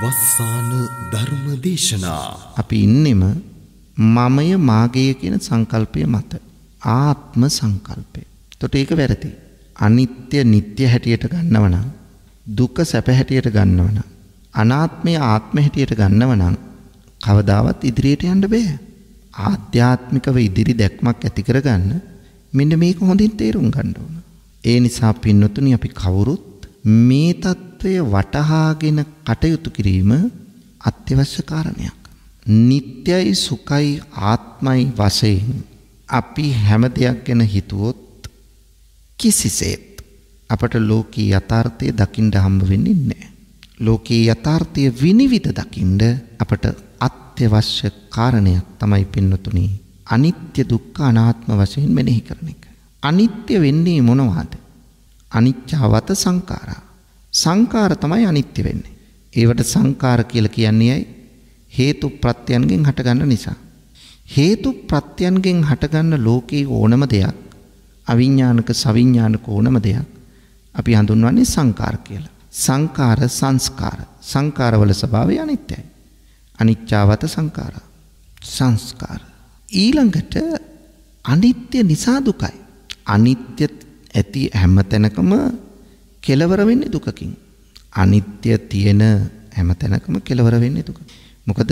වස්සාන ධර්ම දේශනා අපි ඉන්නෙම මමය මාගය කියන සංකල්පය මත ආත්ම සංකල්පය. එතකොට ඒක වැරදි. අනිත්‍ය නিত্য හැටියට ගන්නව නම් දුක සැප හැටියට ගන්නව නම් අනාත්මය ආත්ම හැටියට ගන්නව නම් කවදාවත් ඉදිරියට යන්න බෑ. ආධ්‍යාත්මිකව ඉදිරි දැක්මක් ඇති කරගන්න මෙන්න මේක හොඳින් තේරුම් ගන්න ඕන. ඒ නිසා පින්නතුනි අපි කවුරුත් මේ தත් తත්ත්වය වටහාගෙන කටයුතු කිරීම අත්‍යවශ්‍ය කාරණයක්. නිත්‍යයි සුඛයි ආත්මයි වශයෙන් අපි හැම දෙයක් ගැන හිතුවොත් කිසිසේත් අපට ලෝකී යථාර්ථය දකින්න හම්බ වෙන්නේ නැහැ. ලෝකී යථාර්ථය විනිවිද දකින්න අපට අත්‍යවශ්‍ය කාරණයක් තමයි පින්නතුනි. අනිත්‍ය දුක්ඛ අනාත්ම වශයෙන් මෙනෙහි කරන එක. අනිත්‍ය වෙන්නේ මොනවාද? අනිච්චවත සංඛාරා සංකාර තමයි අනිත්‍ය වෙන්නේ. ඒවට සංකාර කියලා කියන්නේ ඇයි? හේතු ප්‍රත්‍යයන්ගෙන් හටගන්න නිසා. හේතු ප්‍රත්‍යයන්ගෙන් හටගන්න ලෝකේ ඕනම දෙයක් අවිඥානික සවිඥානික ඕනම දෙයක් අපි හඳුන්වන්නේ සංකාර කියලා. සංකාර සංස්කාර. සංකාරවල ස්වභාවය අනිත්‍යයි. අනිච්චාවත සංකාර. සංස්කාර. ඊළඟට අනිත්‍ය නිසා දුකයි. අනිත්‍ය ඇති හැම තැනකම කෙලවර වෙන්නේ දුකකින්. අනිත්‍ය තියෙන හැම තැනකම කෙලවර වෙන්නේ දුක. මොකද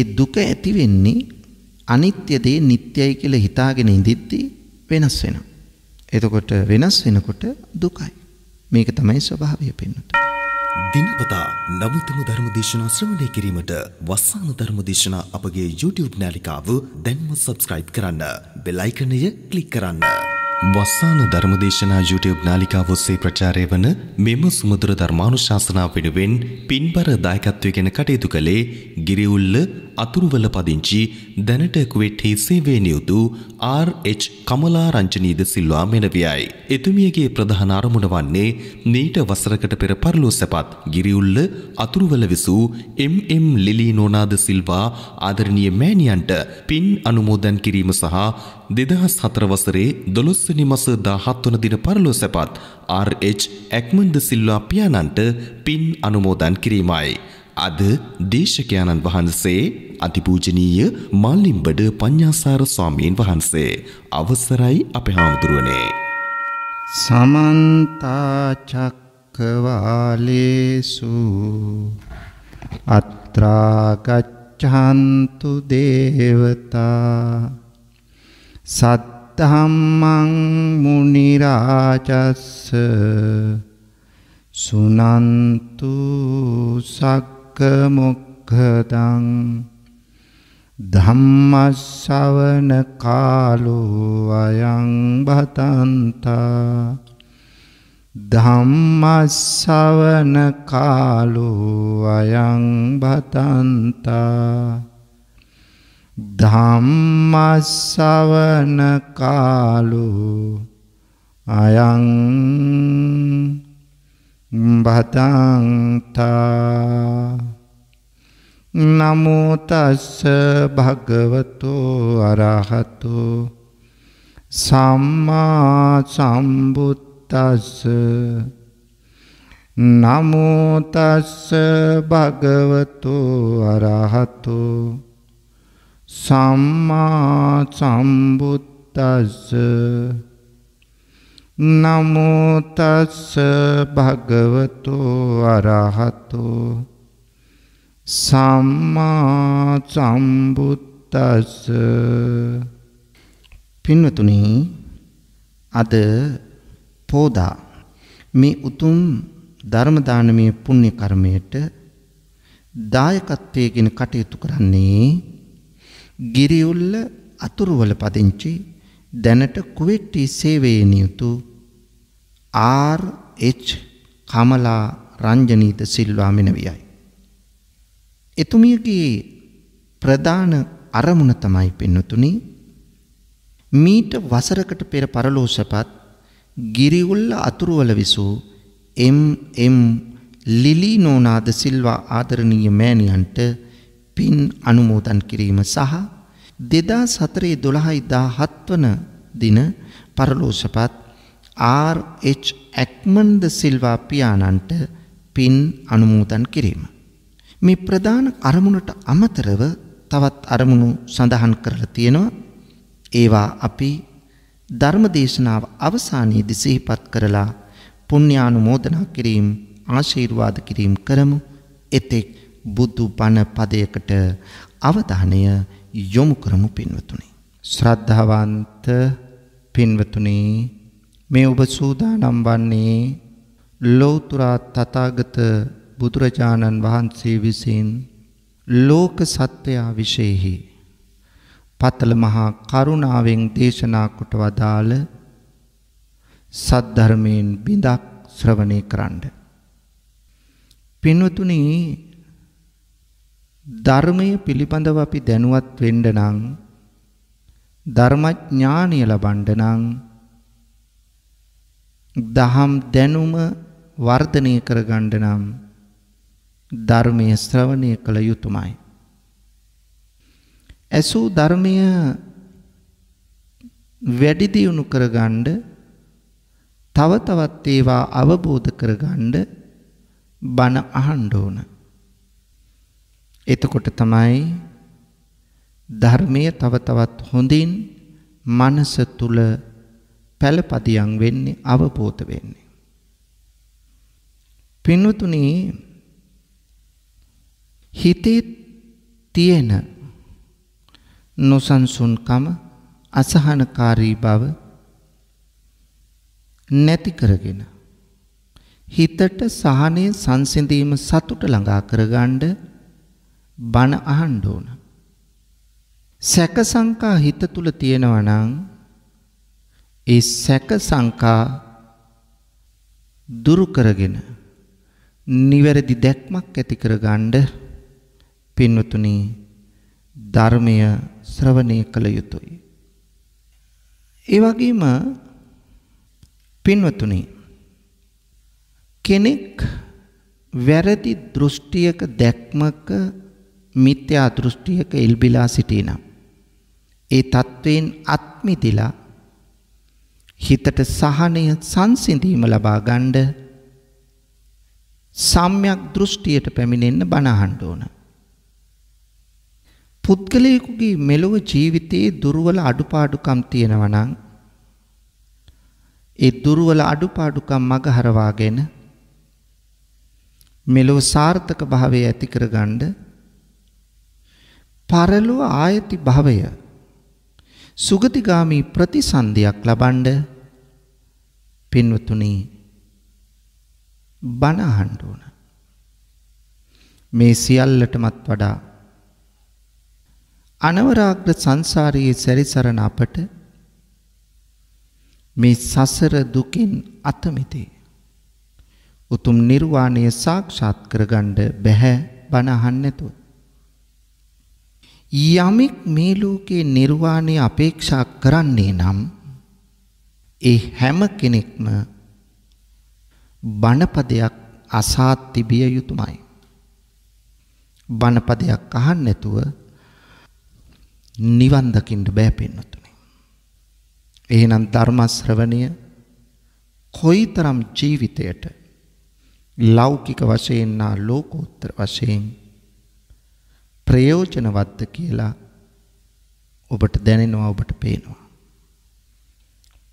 ඒ දුක ඇති වෙන්නේ අනිත්‍ය දේ නිට්ටයයි කියලා හිතාගෙන ඉඳිද්දී වෙනස් වෙනවා. එතකොට වෙනස් වෙනකොට දුකයි. මේක තමයි ස්වභාවය පෙන්වන්නේ. දිනපතා නවතම ධර්මදේශනා ශ්‍රවණය කිරීමට වස්සාන ධර්මදේශනා අපගේ YouTube නාලිකාව දැන්ම subscribe කරන්න. බෙල් icon එක ක්ලික් කරන්න. වස්සාන ධර්මදේශනා YouTube නාලිකාව ඔස්සේ ප්‍රචාරය වන මෙම සුමధుර ධර්මානුශාසනාව වෙනුවෙන් පින්බර දායකත්වයෙන් කටයුතු කළේ ගිරිඋල්ල අතුරුවල පදිංචි දැනට කුවෙට්හි සේවය නියුතු R.H. කමලා රංජනීද සිල්වා මෙනවියයි. එතුමියගේ ප්‍රධාන අරමුණ වන්නේ නීට වසරකට පෙර පරලෝ සැපත් ගිරිඋල්ල අතුරුවල විසූ M.M. ලිලී නෝනාද සිල්වා ආදරණීය මෑණියන්ට පින් අනුමෝදන් කිරීම සහ දෙදහස් හතර වසරේ දොළොස් විස්සනි මස දාහත්වන දින පරලෝ සැපත් RH ඇක්මන්ද සිල්වා පියාණන්ට පින් අනුමෝදන් කිරීමයි. අද දේශකයාණන් වහන්සේ අතිපූජනීය මල්ලිම්බඩ පඤ්ඤාසාර ස්වාමීන් වහන්සේ අවසරයි අපේ හාමුදුරුවනේ. සමන්ත චක්කවාලේසු අත්‍රා ගච්ඡන්තු දේවතා සත් ධම්මං මුනි රාජස්ස සුනන්තු සක්ක මොක්ඛදං ධම්මස්සවන කාලෝ අයං භතන්තා ධම්මස්සවන කාලෝ අයං භතන්තා ධම්මස්සවන කාලු අයං බතන්තා නමෝ තස්ස භගවතෝ අරහතෝ සම්මා සම්බුද්දස්ස නමෝ තස්ස භගවතෝ අරහතෝ සම්මා සම්බුද්දස්ස නමෝ තස්ස භගවතෝ අරහතෝ සම්මා සම්බුද්දස්ස පින්වතුනි අද පෝදා මේ උතුම් ධර්ම දානමය පුණ්‍ය කර්මයට දායකත්වයේගෙන කටයුතු කරන්නේ ගිරිඋල්ල අතුරුවල පදිංචි දැනට කුවෙට්ටි සේවයේ නියුතු ආර් එච් කමලා රංජනීත සිල්වා මෙනවියයි. එතුමියගේ ප්‍රධාන අරමුණ තමයි පෙන්වතුනි මීට වසරකට පෙර පරලෝසපත් ගිරිඋල්ල අතුරුවල විසූ එම් එම් ලිලි නෝනාද සිල්වා ආදරණීය මෑණියන්ට පින් අනුමෝදන් කිරීම සහ දෙදා සතරේ දොළහයි දා හත්වන දින පරලෝසපත් ආර්.එච්. ඇක්මන්ද සිල්වා පියාණන්ට පින් අනුමෝදන් කිරීම. මේ ප්‍රධාන අරමුණට අමතරව තවත් අරමුණු සඳහන් කරලා තියෙනවා. ඒවා අපි ධර්මදේශනාව අවසානයේදී සිහිපත් කරලා පුණ්‍යානුමෝදනා කිරීම ආශිර්වාද කිරීම කරමු. එතෙක් බුදු බණ පදයකට අවධානය යොමු කරමු පින්වතුනි. ශ්‍රද්ධාවන්ත පින්වතුනි මේ ඔබ සූදානම් වන්නේ ලෞතර තථාගත බුදුරජාණන් වහන්සේ විසින් ලෝක සත්වයා විශේෂෙහි පතල මහා කරුණාවෙන් දේශනා කොට වදාළ සද්ධර්මයෙන් බිඳක් ශ්‍රවණය කරන්න. පින්වතුනි ධර්මය පිළිබඳව අපි දැනුවත් වෙන්න නම් ධර්මඥානය ලබන්න නම් දහම් දැනුම වර්ධනය කරගන්න නම් ධර්මයේ ශ්‍රවණය කළ යුතුයමයි. ඇසු ධර්මය වැඩි දියුණු කරගන්න තව තවත් ඒවා අවබෝධ කරගන්න බණ අහන්න ඕන. එතකොට තමයි ධර්මය තව තවත් හොඳින් මනස තුල පළපදියම් වෙන්නේ අවබෝධ වෙන්නේ. පින්වතුනි හිතේ තියෙන නොසන්සුන්කම අසහනකාරී බව නැති කරගෙන හිතට සහනය සංසිඳීම සතුට ළඟා කරගන්න බණ අහන්න ඕන. සැක සංකා හිත තුල තියෙනවා නම් ඒ සැක සංකා දුරු කරගෙන නිවැරදි දැක්මක් ඇති කරගන්න පින්වතුනි ධර්මය ශ්‍රවණය කළ යුතුයි. ඒ වගේම පින්වතුනි කෙනෙක් වැරදි දෘෂ්ටියක දැක්මක මිත්‍යා දෘෂ්ටියක ඉල්බිලා සිටිනම් ඒ தත්වයෙන් අත්මිදිලා හිතට සහනය සංසිඳීම ලබා ගන්න සම්‍යක් දෘෂ්ටියට පැමිණෙන්න බණහඬ ඕන. පුද්ගලයෙකුගේ මෙලොව ජීවිතයේ දුර්වල අඩුපාඩුකම් තියෙනවා නම් ඒ දුර්වල අඩුපාඩුකම් මගහරවාගෙන මෙලොව සාර්ථක භාවය ඇති කරගන්න පරලොව ආයති භවය සුගතිගාමි ප්‍රතිසන්දියක් ලබනද පින්වතුනි බණ අහන්න ඕන මේ සියල්ලටමත් වඩා අනවරාග්‍ර සංසාරයේ සැරිසරන අපට මේ සසර දුකින් අතමිතේ උතුම් නිර්වාණය සාක්ෂාත් කරගන්න බැහැ බණ අහන්න නැතුව යමෙක් මේ ලෝකේ නිර්වාණය අපේක්ෂා කරන්නේ නම් ඒ හැම කෙනෙක්ම බණපදයක් අසා තිබිය යුතුමයි. බණපදයක් අහන්න නැතුව නිවන් දකින්න බෑ පින්නතුනේ. එහෙනම් ධර්ම ශ්‍රවණය කොයිතරම් ජීවිතයට ලෞකික වශයෙන් නා ලෝකෝත්තර වශයෙන් ප්‍රයෝජනවත්ද කියලා ඔබට දැනෙනවා ඔබට පේනවා.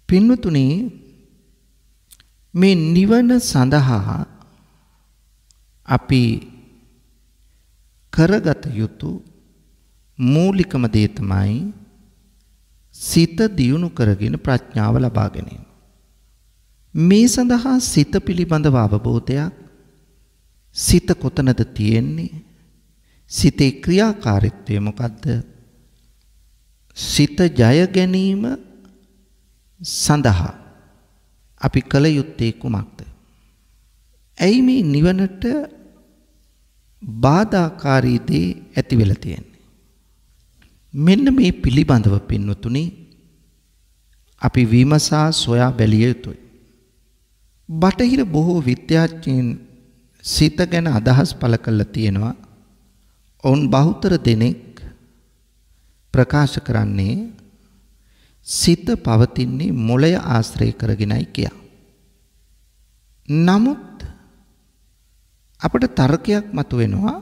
පින්වතුනි මේ නිවන සඳහා අපි කරගත යුතු මූලිකම දේ තමයි සිත දියුණු කරගෙන ප්‍රඥාව ලබා ගැනීම. මේ සඳහා සිත පිළිබඳව අවබෝධයක් සිත කොතනද තියෙන්නේ සිතේ ක්‍රියාකාරීත්වය මොකද්ද? සිත ජය ගැනීම සඳහා අපි කල යුත්තේ කුමක්ද? ඇයි මේ නිවනට බාධාකාරී දේ ඇති වෙලා තියෙන්නේ? මෙන්න මේ පිළිබඳව පින්නතුනි අපි විමසා සොයා බැලිය යුතුයි. බටහිර බොහෝ විද්‍යාඥයින් සිත ගැන අදහස් පළ කරලා තියෙනවා. ඔවුන් බහුතර දෙනෙක් ප්‍රකාශ කරන්නේ සිත පවතින්නේ මොළය ආශ්‍රය කරගෙනයි කියා. නමුත් අපට තර්කයක් මතුවෙනවා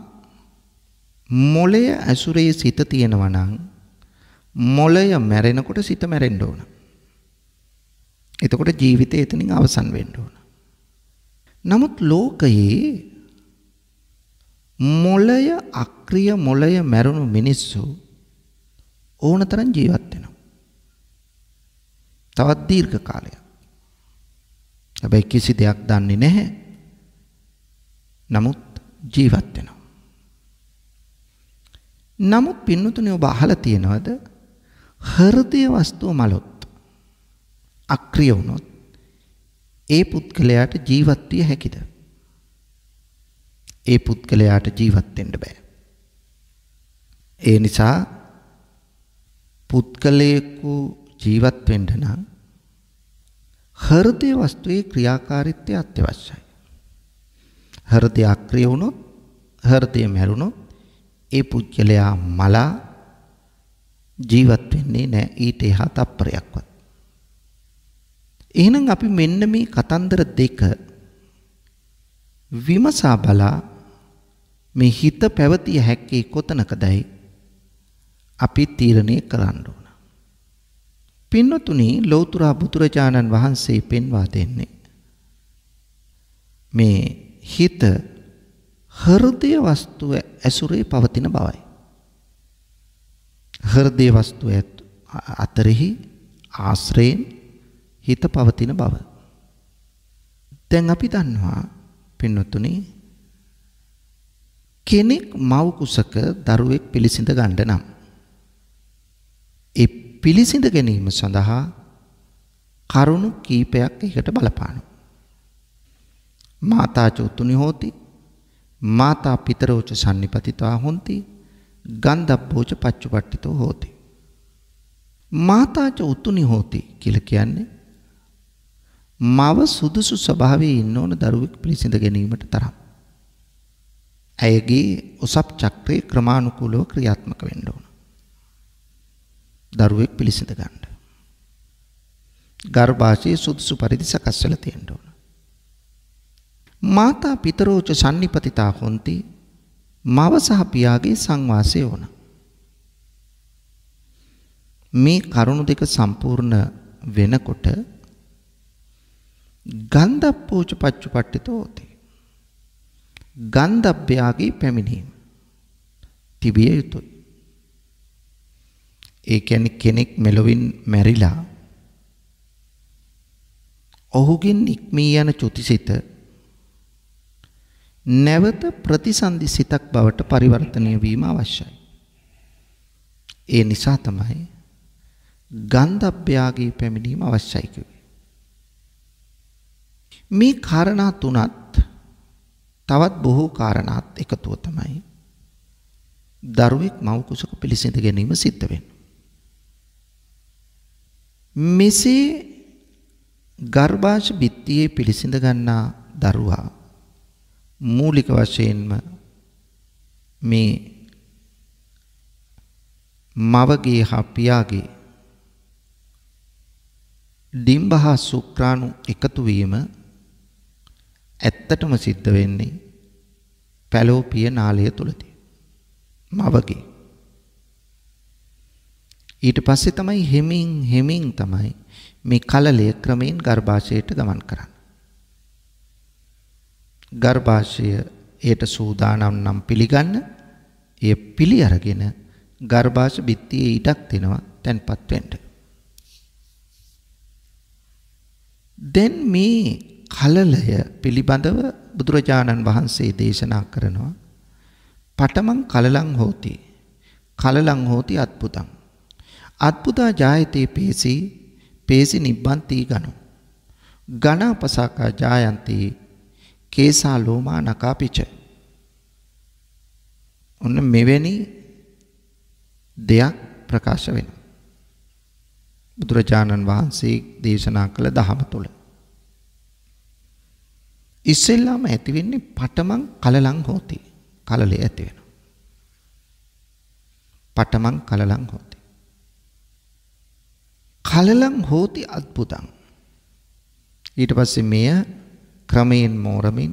මොළය ඇසුරේ සිත තියෙනවා නම් මොළය මැරෙනකොට සිත මැරෙන්න ඕන. එතකොට ජීවිතය එතනින් අවසන් වෙන්න ඕන. නමුත් ලෝකයේ මොළය අක්‍රිය මොළය මැරුණු මිනිස්සු ඕන තරම් ජීවත් වෙනවා. තවත් දීර්ඝ කාලයක්. හැබැයි කිසි දෙයක් දන්නේ නැහැ. නමුත් ජීවත් වෙනවා. නමුත් පින්නතුනේ ඔබ අහලා තියෙනවද? හෘදය වස්තුව මලොත් අක්‍රිය වුණොත් ඒ පුද්ගලයාට ජීවත් විය හැකිද? ඒ පුද්ගලයාට ජීවත් වෙන්න බෑ. ඒ නිසා පුද්ගලයෙකු ජීවත් වෙන්න නම් හෘදේ වස්තුවේ ක්‍රියාකාරීත්වය අත්‍යවශ්‍යයි. හෘදේ අක්‍රිය වුණොත් හෘදේ මැරුණොත් ඒ පුද්ගලයා මලා ජීවත් වෙන්නේ නැහැ ඊට එහා තප්පරයක්වත්. එහෙනම් අපි මෙන්න මේ කතන්දර දෙක විමසා බලා මේ හිත පැවතිය හැක්කේ කොතනකදයි අපි තීරණය කරන්න ඕන. පින්නතුනි ලෞතුරා බුදුරජාණන් වහන්සේ පෙන්වා දෙන්නේ මේ හිත හෘදය වස්තුව ඇසුරේ පවතින බවයි. හෘදය වස්තුව අතරෙහි ආශ්‍රයෙන් හිත පවතින බව. දැන් අපි දන්නවා පින්නතුනේ කෙනෙක් මව් කුසක දරුවෙක් පිළිසිඳ ගන්න නම් ඒ පිළිසිඳ ගැනීම සඳහා කරුණු කීපයක් එකට බලපානවා. මාතා චොතුනි හෝති මාතා පිතරෝච සම්නිපතිතා හොಂತಿ ගන්ධබ්බෝච පච්චපට්ඨිතෝ හෝති. මාතාච උතුනි හෝති කියලා කියන්නේ මව සුදුසු ස්වභාවයේ ඉන්න ඕන දරුවෙක් පිළිසිඳ ගැනීමට තරම්. ඇයගේ උසප් චක්‍රය ක්‍රමානුකූලව ක්‍රියාත්මක වෙන්න ඕන. දරුවෙක් පිළිසිඳ ගන්න. ගර්භාෂයේ සුදුසු පරිදි සකස් වෙලා තියෙන්න ඕන. මාතා පිතරෝච sannipatita honti මව සහ පියාගේ සංවාසය ඕන. මේ කරුණු දෙක සම්පූර්ණ වෙනකොට ගන්ධප්පෝච පච්චුපට්ඨිතෝති ගන්ධබ්බයාගේ පැමිණීම තිබිය යුතුයි. ඒ කියන්නේ කෙනෙක් මෙලොවින් මැරිලා ඔහුගෙන් ඉක්මී යන චුතිසිත නැවත ප්‍රතිසන්දි සිතක් බවට පරිවර්තනය වීම අවශ්‍යයි. ඒ නිසා තමයි ගන්ධබ්බයාගේ පැමිණීම අවශ්‍යයි කිව්වේ. මේ කාරණා තුනත් තවත් බොහෝ කාරණාත් එකතුව තමයි දරුවෙක් මව කුසක පිළිසිඳ ගැනීම සිද්ධ වෙනවා. මෙසේ ගර්භාෂ බිත්තියේ පිළිසිඳ ගන්නා දරුවා මූලික වශයෙන්ම මේ මවගේ හා පියාගේ ඩිම්බ හා සුක්‍රාණු එකතු වීම ඇත්තටම සිද්ධ වෙන්නේ පැලෝපිය නාලය තුලදී. මවගේ. ඊට පස්සේ තමයි හෙමින් හෙමින් තමයි මේ කලලය ක්‍රමයෙන් ගර්භාෂයට ගමන් කරන්නේ. ගර්භාෂය ඒට සූදානම් නම් පිළිගන්න ඒ පිළි අරගෙන ගර්භාෂ බිත්තියේ ඉඩක් දෙනවා තැන්පත් වෙන්න. දැන් මේ කලලය පිළිබඳව බුදුරජාණන් වහන්සේ දේශනා කරනවා. පටමං කලලං හෝති. කලලං හෝති අත්පුතං. අත්පුතා ජායතේ පේසි පේසි නිබ්බන්ති ගනු. ගණාපසාකා ජායන්ති කේසා ලෝමා නකාපිච. ඔන්න මෙවැනි දෙයක් ප්‍රකාශ වෙනවා. බුදුරජාණන් වහන්සේ දේශනා කළ දහම තුළ. ඉස්සෙල්ලාම ඇති වෙන්නේ පටමං කලලං හෝති. කලලේ ඇති වෙනවා. පටමං කලලං හෝති. කලලං හෝති අද්භූතං. ඊට පස්සේ මෙය ක්‍රමයෙන් මෝරමින්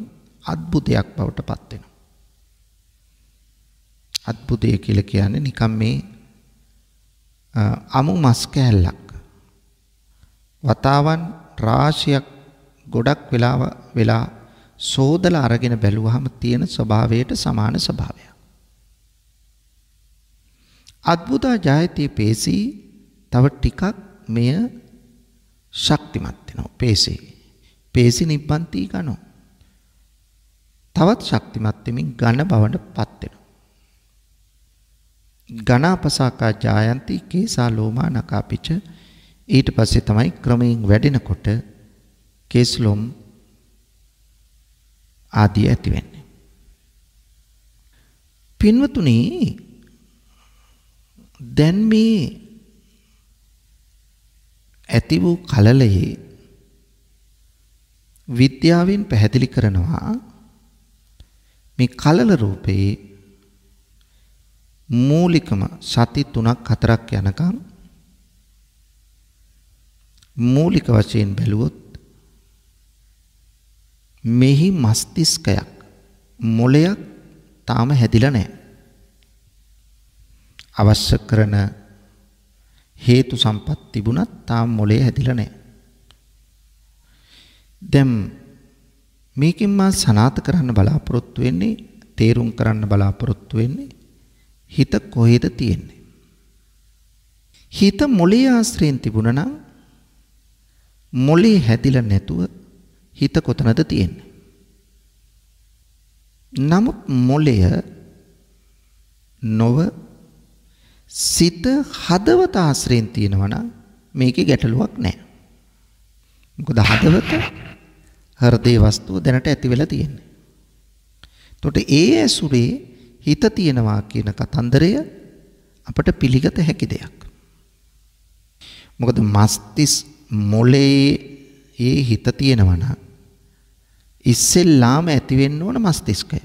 අද්භූතයක් බවට පත් වෙනවා. අද්භූතය කියලා කියන්නේ නිකම් මේ අමු මස් කෑල්ලක් වතාවන් රාශියක් ගොඩක් වෙලාව වෙලා සෝදලා අරගෙන බැලුවහම තියෙන ස්වභාවයට සමාන ස්වභාවයක්. අද්භූතා ජායති පේසී තව ටිකක් මෙය ශක්තිමත් වෙනවා පේසී. පේසි නිබ්බන්ති ගනෝ. තවත් ශක්තිමත් වෙමින් ඝන බවටපත් වෙනවා. ඝනාපසාකා ජායන්ති කේසා ලෝමා නකාපිච ඊට පස්සේ තමයි ක්‍රමයෙන් වැඩෙනකොට කේස්ලොම් ආදී ඇති වෙන්නේ. පින්වතුනි දැන් මේ ඇති වූ කලලයේ විද්‍යාවෙන් පැහැදිලි කරනවා මේ කලල රූපේ මූලිකම සති 3ක් 4ක් යනකම් මූලික වශයෙන් බැලුවොත් මෙහි මස්තිස්කයක් මොලයක් තාම හැදිලා නැහැ. අවශ්‍ය කරන හේතු සම්පත් තිබුණත් තාම මොලේ හැදිලා නැහැ. දැන් මේකෙන් මා සනාත කරන්න බලාපොරොත්තු වෙන්නේ තේරුම් කරන්න බලාපොරොත්තු වෙන්නේ හිත කොහෙද තියෙන්නේ. හිත මොලේ ආශ්‍රයෙන් තිබුණා නම් මොලේ හැදිලා නැතුව හිත කොතනද තියෙන්නේ. නමුත් මොලය නොව සිත හදවත ආශ්‍රයෙන් තියෙනවා නම් මේකේ ගැටලුවක් නැහැ. මොකද හදවත හෘදේ වස්තුව දැනට ඇති වෙලා තියෙන්නේ. එතකොට ඒ ඇසුරේ හිත තියෙනවා කියන කතන්දරය අපට පිළිගත හැකි දෙයක්. මොකද මස්තිස් මොලේ ඒ හිත තියෙනවා නම් ඉස්සෙල්ලාම ඇති වෙන්න ඕන මස්තිෂ්කය.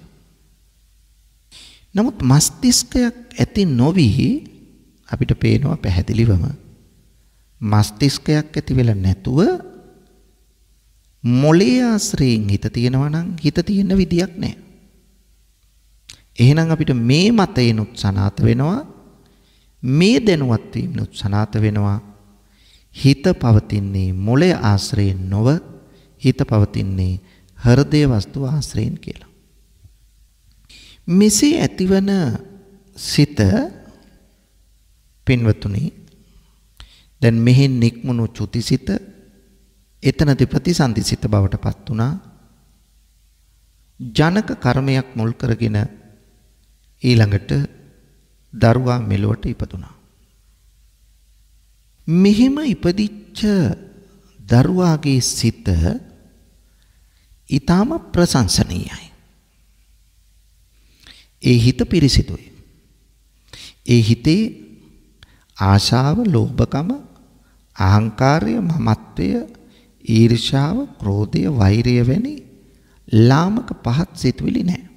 නමුත් මස්තිෂ්කයක් ඇති නොවි අපිට පේනවා පැහැදිලිවම මස්තිෂ්කයක් ඇති වෙලා නැතුව මොලේ ආශ්‍රයෙන් හිත තියෙනවා නම් හිත තියෙන විදියක් නැහැ. එහෙනම් අපිට මේ මතේනුත් සනාත වෙනවා මේ දැනුවත් වීමනුත් සනාත වෙනවා හිත පවතින්නේ මොලේ ආශ්‍රයෙන් නොව හිත පවතින්නේ හෘදේ වස්තු ආශ්‍රයෙන් කියලා. මෙසේ ඇතිවන සිත පින්වතුනි දැන් මෙහි නික්මුණු චුතිසිත එතනදී ප්‍රතිසන්දිසිත බවට පත් වුණා. ජනක කර්මයක් මුල් කරගෙන ඊළඟට දරුවා මෙලොවට ඉපදුනා. මෙහෙම ඉපදිච්ච දරුවාගේ සිත ඊටාම ප්‍රශංසනීයයි. ඒ හිත පිරිසිදුයි. ඒ හිතේ ආශාව, ලෝභකම, අහංකාරය, මමත්වය, ඊර්ෂාව, ක්‍රෝධය, වෛරය වැනි ලාමක පහත් සිතුවිලි නැහැ.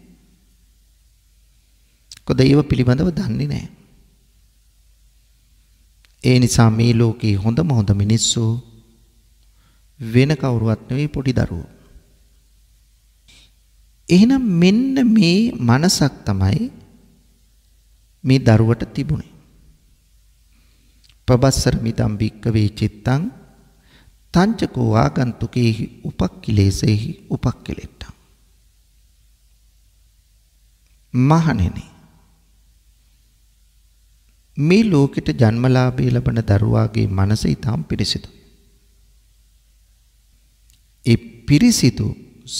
කොද ඒව පිළිබඳව දන්නේ නැහැ. ඒ නිසා මේ ලෝකේ හොඳම හොඳ මිනිස්සු වෙන කවුරුවත් නෙවෙයි පොඩි දරුවෝ. එහෙනම් මෙන්න මේ මනසක් තමයි මේ දරුවට තිබුණේ. පබස්සර මිදම් භික්කවේ චිත්තං තංචකෝ ආගන්තුකේහි උපක්ඛිලේසේහි උපක්ඛිලෙට්ටං. මහණෙනි මේ ලෝකෙට ජන්මලාභය ලබන දරුවාගේ මනස ඊටම් පිරිසිදු. ඒ පිරිසිදු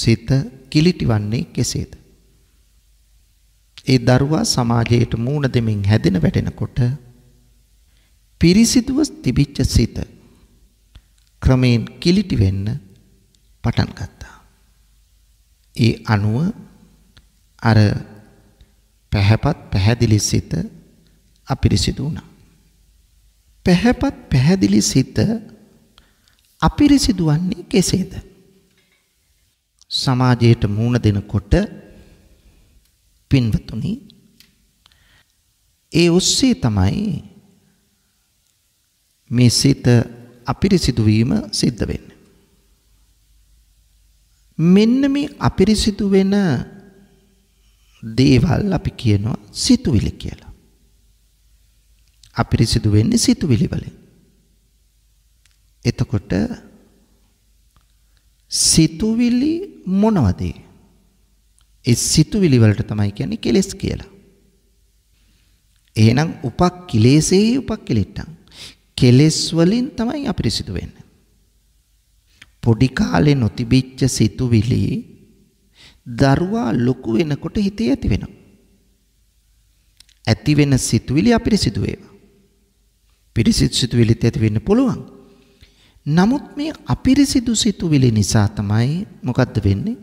සිත කිලිටිවන්නේ කෙසේද? ඒ දරුවා සමාජයට මූණ දෙමින් හැදෙන වැටෙනකොට පිරිසිදුව තිබිච්ච සිත ක්‍රමයෙන් කිලිටි වෙන්න පටන් ගත්තා. ඒ අනුව අර පැහැපත් පැහැදිලි සිත අපිරිසිදු වුණා. පැහැපත් පැහැදිලි සිත අපිරිසිදු වන්නේ කෙසේද? සමාජයට මුණ දෙනකොට පින්වතුනි ඒ ඔස්සේ තමයි මේ සිත අපිරිසිදු වීම සිද්ධ වෙන්නේ. මෙන්න මේ අපිරිසිදු වෙන දේවල් අපි කියනවා සිතුවිලි කියලා. අපිරිසිදු වෙන්නේ සිතුවිලි වලින්. එතකොට සිතුවිලි මොනවද? ඒ සිතුවිලි වලට තමයි කියන්නේ කෙලෙස් කියලා. එහෙනම් උපක්ඛිලේසෙහි උපක්ඛිලිට්ටං. කෙලෙස් වලින් තමයි අපිරිසිදු වෙන්නේ. පොඩි කාලේ නොතිබිච්ච සිතුවිලි දරුවා ලොකු වෙනකොට හිතේ ඇති වෙනවා. ඇති වෙන සිතුවිලි අපිරිසිදු ඒවා. පිරිසිදු සිතුවිලිත් ඇති වෙන්න පුළුවන්. නමුත් මේ අපිරිසිදු සිතුවිලි නිසා තමයි මොකද්ද වෙන්නේ?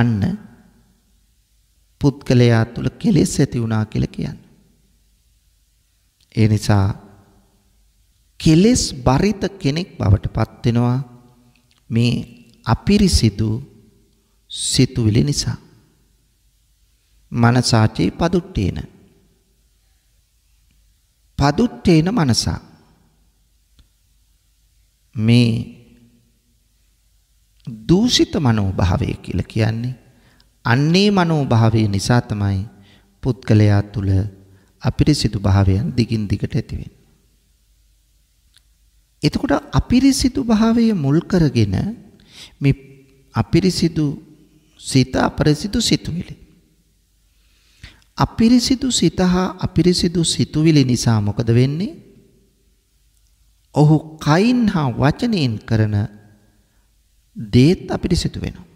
අන්න පුද්ගලයා තුළ කෙලෙස් ඇති වුණා කියලා කියන්නේ. ඒ නිසා කෙලෙස් බරිත කෙනෙක් බවට පත් වෙනවා මේ අපිරිසිදු සිතුවිලි නිසා. මනසාචේ පදුට්ටේන. පදුට්ටේන මනසා මේ දූෂිත මනෝභාවය කියලා කියන්නේ අන්නේ මනෝභාවය නිසා තමයි පුද්ගලයා තුළ අපිරිසිදු භාවයන් දිගින් දිගට ඇති වෙන්නේ. එතකොට අපිරිසිදු භාවය මුල් කරගෙන මේ අපිරිසිදු සිත අපරිසිදු සිතුවිලි. අපිරිසිදු සිත හා අපිරිසිදු සිතුවිලි නිසා මොකද වෙන්නේ? ඔහු කයින් හා වචනයෙන් කරන දේත් අපිරිසිදු වෙනවා.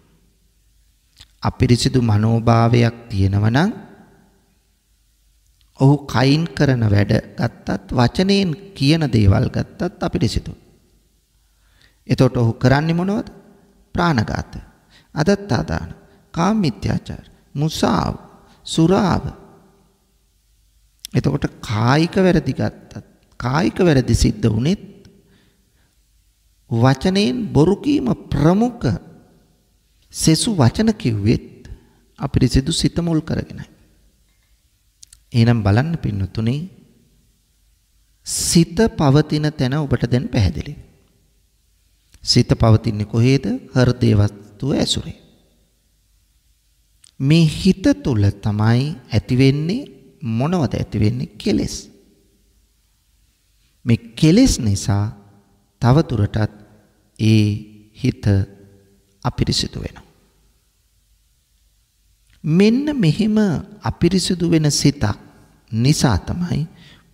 අපිරිසිදු මනෝභාවයක් තියෙනවා නම් ඔහු කයින් කරන වැඩ ගත්තත් වචනයෙන් කියන දේවල් ගත්තත් අපිරිසිදු. එතකොට ඔහු කරන්නේ මොනවද? ප්‍රාණඝාත, අදත්තාදාන, කාමමිත්‍යාචාර, මුසාව, සුරාව. එතකොට කායික වැරදි ගත්තත් කායික වැරදි සිද්ධ වුණෙත් වචනයෙන් බොරු කීම ප්‍රමුඛ සෙසු වචන කිව්වෙත් අපිරිසිදු සිත මුල් කරගෙනයි. එහෙනම් බලන්න පින්නතුනේ සිත පවතින තැන ඔබට දැන් පැහැදිලි. සිත පවතින්නේ කොහේද? හෘදේ වස්තුව ඇසුරේ. මේ හිත තුල තමයි ඇති වෙන්නේ මොනවද ඇති වෙන්නේ කෙලෙස්. මේ කෙලෙස් නිසා තවදුරටත් ඒ හිත අපිරිසිදු වෙනවා. මෙන්න මෙහෙම අපිරිසිදු වෙන සිතක් නිසා තමයි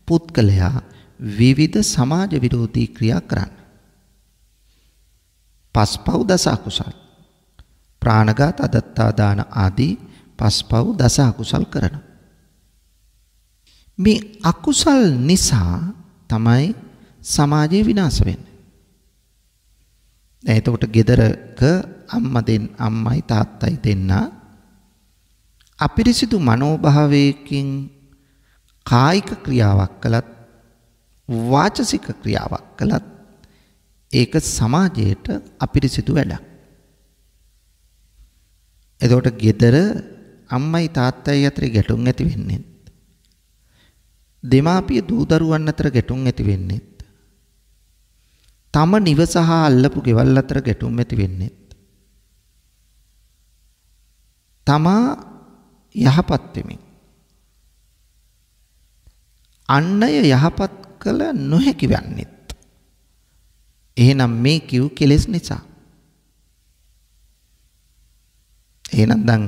පුද්ගලයා විවිධ සමාජ විරෝධී ක්‍රියා කරන්නේ. පස්පව් දස අකුසල් ප්‍රාණඝාත අදත්තා දාන ආදී පස්පව් දස අකුසල් කරනවා. මේ අකුසල් නිසා තමයි සමාජය විනාශ වෙන්නේ. දැන් එතකොට ගෙදරක අම්මා දෙන් අම්මයි තාත්තයි දෙන්නා අපිරිසිදු මනෝභාවයකින් කායික ක්‍රියාවක් කළත් වාචසික ක්‍රියාවක් කළත් ඒක සමාජයට අපිරිසිදු වැඩක්. එතකොට ගෙදර අම්මයි තාත්තයි අතර ගැටුම් ඇති වෙන්නේ දෙමාපිය දූ දරුවන් අතර ගැටුම් ඇති වෙන්නේත් තම නිවස හා අල්ලපු ගෙවල් අතර ගැටුම් ඇති වෙන්නේත් තමා යහපත් වෙමින් අන්නය යහපත් කළ නොහැකි වන්නේත් එහෙනම් මේ කිව් කෙලෙස් නිසා එහෙනම් දැන්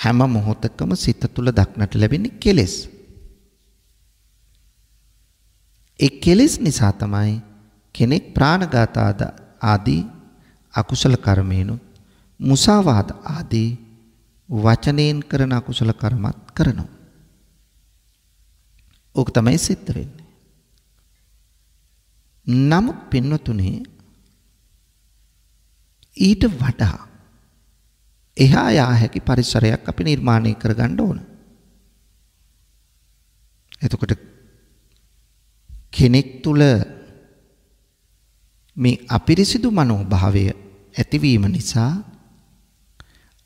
හැම මොහොතකම සිත තුළ දක්නට ලැබෙන කෙලෙස් ඒ කෙලෙස් නිසා තමයි කෙනෙක් ප්‍රාණඝාත ආදී අකුසල කර්මේනු මුසාවාද ආදී වචනෙන් කරන අකුසල කර්මත් කරනවා. ඕක තමයි සිද්ධ වෙන්නේ. නමුත් පින්නතුනේ ඊට වඩා එහා යා හැකි පරිසරයක් අපි නිර්මාණය කරගන්න ඕන. එතකොට කෙනෙක් තුල මේ අපිරිසිදු මනෝභාවය ඇතිවීම නිසා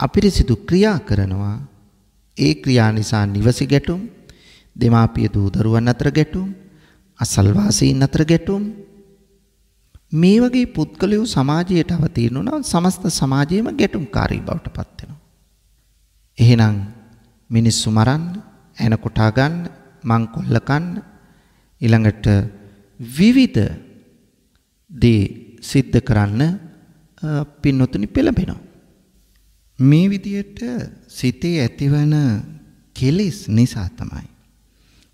අපිරිසිදු ක්‍රියා කරනවා ඒ ක්‍රියා නිසා නිවසේ ගැටුම් දෙමාපිය දූ දරුවන් අතර ගැටුම් අසල්වාසීන් අතර ගැටුම් මේ වගේ පුද්ගලයෝ සමාජයට අවතීනවා සමස්ත සමාජයේම ගැටුම්කාරී බවට පත් වෙනවා. එහෙනම් මිනිස්සු මරන්න, ඇන කොටා ගන්න, මං කොල්ල කන්න, ඊළඟට විවිධ දේ සිද්ධ කරන්න පින්නොතුනි පෙළඹෙනවා. මේ විදියට සිතේ ඇතිවන කෙලෙස් නිසා තමයි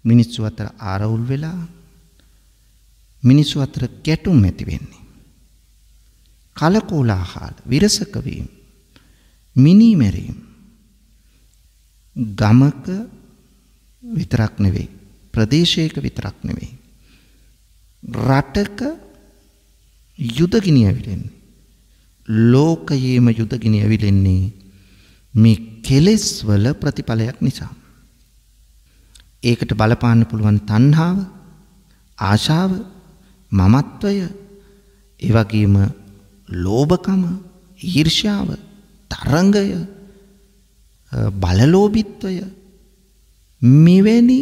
මිනිස්සු අතර ආරවුල් වෙලා මිනිස්සු අතර ගැටුම් ඇති වෙන්නේ. කලකෝලාහල, විරසක වීම, මිනීමැරීම ගමක විතරක් නෙවෙයි ප්‍රදේශයක විතරක් නෙවෙයි. රටක යුද ගිනියවිලෙන්නේ. ලෝකයේම යුද ගිනියවිලෙන්නේ මේ කෙලෙස් වල ප්‍රතිඵලයක් නිසා. ඒකට බලපාන්න පුළුවන් තණ්හාව, ආශාව, මමත්වය, ඒ වගේම ලෝභකම, ඊර්ෂ්‍යාව, තරංගය, බලලෝභීත්වය මෙවැනි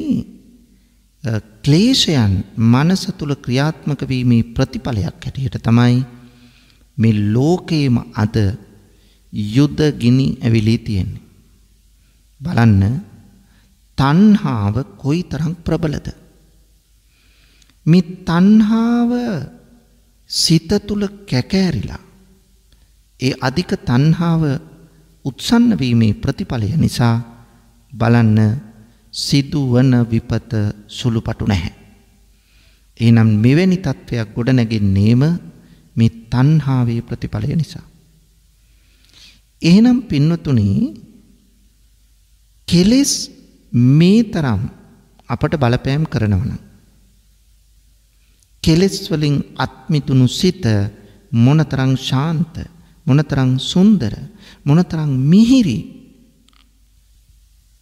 ක්ලේශයන් මනස තුළ ක්‍රියාත්මක වීමේ ප්‍රතිඵලයක් හැටියට තමයි මේ ලෝකේම අද යුද ගිනි ඇවිලී තියෙන්නේ. බලන්න තණ්හාව කොයිතරම් ප්‍රබලද? මේ තණ්හාව සිත තුළ කැකෑරිලා ඒ අධික තණ්හාව උත්සන්න වීමේ ප්‍රතිඵලය නිසා බලන්න සිදුවන විපත සුළුපටු නැහැ. එහෙනම් මෙවැනි තත්වයක් ගොඩනැගෙන්නේම මේ තණ්හාවේ ප්‍රතිඵලය නිසා. එහෙනම් පින්නතුනි කෙලෙස් මේ තරම් අපට බලපෑම් කරනවා නම් කෙලෙස් වලින් අත්මිතුණු සිත මොනතරම් ශාන්ත මොනතරම් සුන්දර මොනතරම් මිහිරි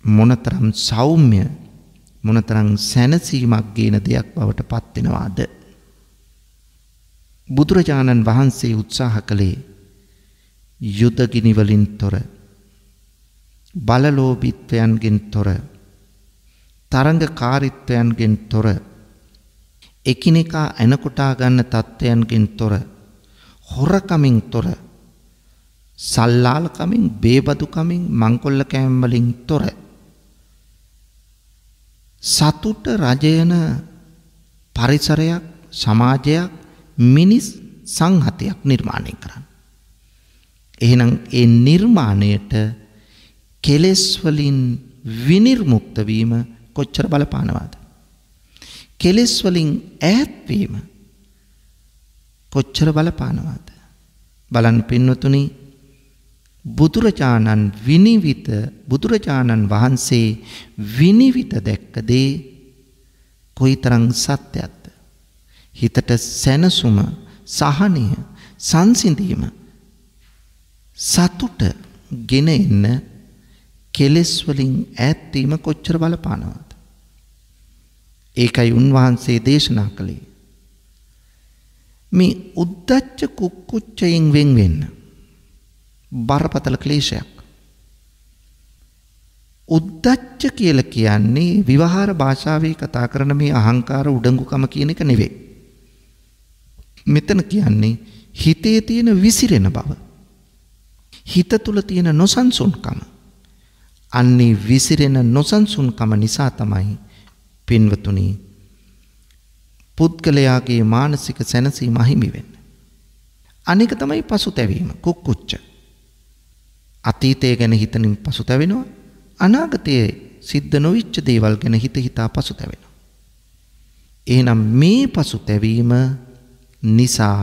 මොනතරම් සෞම්‍ය මොනතරම් සැනසීමක් ගේන දෙයක් බවට පත්වෙනවාද. බුදුරජාණන් වහන්සේ උත්සාහ කළේ යුදගිනිවලින් තොර බලලෝභිත්වයන්ගෙන් තොර තරංග කාරිත්වයන්ගෙන් තොර එකිනෙකා ඇනකොටා ගන්න තත්ත්වයන්ගෙන් තොර හොරකමින් තොර සල්ලාලකමින් බේබදුකමින් මංකොල්ල කෑම්වලින් තොරයි සතුට රජයන පරිසරයක් සමාජයක් මිනිස් සංහතයක් නිර්මාණය කරන්න. එහෙනම් ඒ නිර්මාණයට කෙලෙස්වලින් විනිර්මුක්තවීම කොච්චර බලපානවාද. කෙලෙස්වලින් ඇත්වීම කොච්චර බලපානවාද. බලන් පින්නතුනිි බුදුරජාණන් විනිවිත බුදුරජාණන් වහන්සේ විනිවිත දැක්ක දේ කොයිතරම් සත්‍යයක්ද හිතට සැනසුම සහනය සංසිඳීම සතුට ගෙන එන්න කෙලෙස් වලින් ඈත් වීම කොච්චර බලපානවද ඒකයි උන්වහන්සේ දේශනා කළේ මේ උද්දච්ච කුක්කුච්චයෙන් වෙන් වෙන්න බරපතල ක්ලේශයක්. උද්දච්ච කියල කියන්නේ විවහාර භාෂාවේ කතා කරන මේ අහංකාර උඩංගුකම කියන එක නෙවේ. මෙතන කියන්නේ හිතේ තියෙන විසිරෙන බව. හිත තුළ තියෙන නොසන්සුන්කම. අන්නේ විසිරෙන නොසන්සුන්කම නිසා තමයි පින්වතුනි පුද්ගලයාගේ මානසික සැනසීම අහිමි වෙන්න. අනික තමයි පසුතැවීම කුක්කුච්ච. අතීතය ගැන හිතනින් පසුතැවෙනවා. අනාගතයේ සිද්ධ නොවිච්ච දේවල් ගැන හිත හිතා පසුතැවෙනවා. එහෙනම් මේ පසුතැවීම නිසා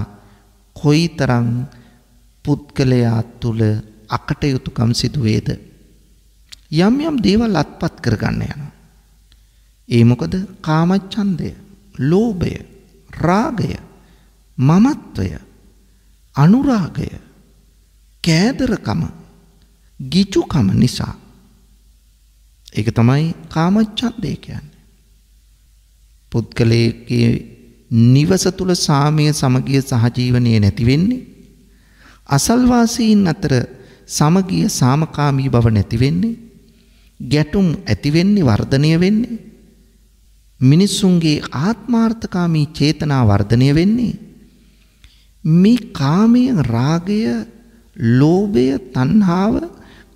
කොයිතරම් පුද්ගලයා තුළ අකටයුතුකම් සිදුවේද යම් යම් දේවල් අත්පත් කරගන්න යනවා. ඒ මොකද කාමච්ඡන්දය, ලෝභය, රාගය, මමත්වය, අනුරාගය, කෑදරකම ගිජුකම නිසා. ඒක තමයි කාමච්ඡන්දය කියන්නේ. පුද්ගලයේ නිවස තුල සාමය සමගිය සහජීවනයේ නැති වෙන්නේ අසල්වාසීන් අතර සමගිය සාමකාමී බව නැති වෙන්නේ ගැටුම් ඇති වෙන්නේ වර්ධනය වෙන්නේ මිනිසුන්ගේ ආත්මාර්ථකාමී චේතනා වර්ධනය වෙන්නේ මේ කාමයේ රාගය ලෝභය තණ්හාව